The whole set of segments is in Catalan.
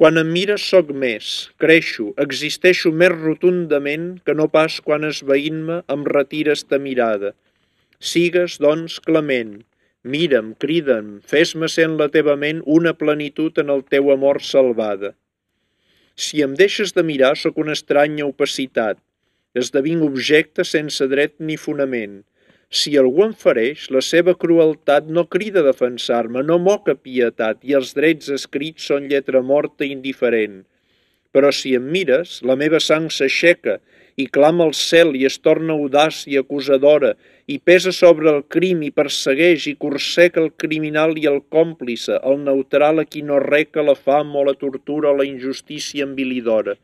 Quan em mires sóc més, creixo, existeixo més rotundament que no pas quan esveint-me em retires ta mirada. Sigues, doncs, clement, mira'm, crida'm, fes-me sent la teva ment una plenitud en el teu amor salvada. Si em deixes de mirar, sóc una estranya opacitat, esdevinc objecte sense dret ni fonament, si algú em fereix, la seva crueltat no crida a defensar-me, no moca pietat, i els drets escrits són lletra morta indiferent. Però si em mires, la meva sang s'aixeca i clama al cel i es torna audaç i acusadora i pesa sobre el crim i persegueix i corseca el criminal i el còmplice, el neutral a qui no reca la fam o la tortura o la injustícia envilidora.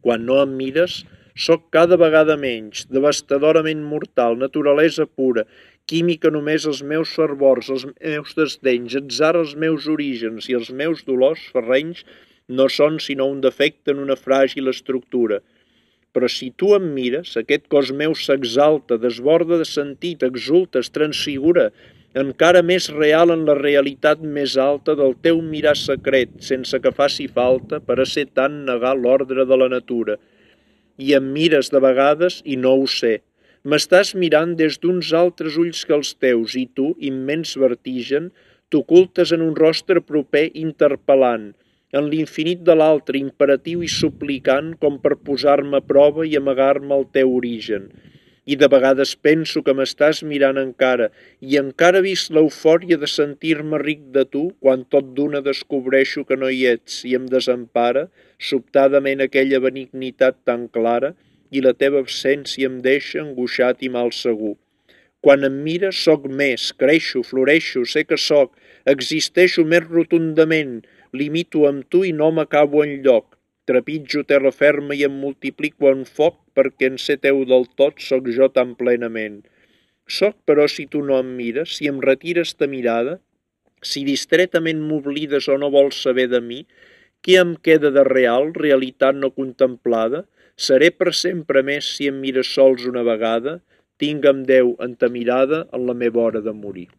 Quan no em mires, Sóc cada vegada menys, devastadorament mortal, naturalesa pura, química només els meus fervors, els meus desdenys, atzar els meus orígens i els meus dolors ferrenys no són sinó un defecte en una fràgil estructura. Però si tu em mires, aquest cos meu s'exalta, desborda de sentit, exulta, es transfigura, encara més real en la realitat més alta del teu mirar secret, sense que faci falta per a ser tan negar l'ordre de la natura – i em mires de vegades i no ho sé. M'estàs mirant des d'uns altres ulls que els teus i tu, immens vertigen, t'ocultes en un rostre proper interpel·lant, en l'infinit de l'altre, imperatiu i suplicant, com per posar-me a prova i amagar-me el teu origen i de vegades penso que m'estàs mirant encara i encara vist l'eufòria de sentir-me ric de tu quan tot d'una descobreixo que no hi ets i em desempara sobtadament aquella benignitat tan clara i la teva absència em deixa angoixat i mal segur. Quan em mires sóc més, creixo, floreixo, sé que sóc, existeixo més rotundament, limito amb tu i no m'acabo en lloc. Trepitjo terra ferma i em multiplico en foc perquè en ser teu del tot sóc jo tan plenament. Soc, però, si tu no em mires, si em retires ta mirada, si distretament m'oblides o no vols saber de mi, què em queda de real, realitat no contemplada? Seré per sempre més si em mires sols una vegada? amb Déu en ta mirada en la meva hora de morir.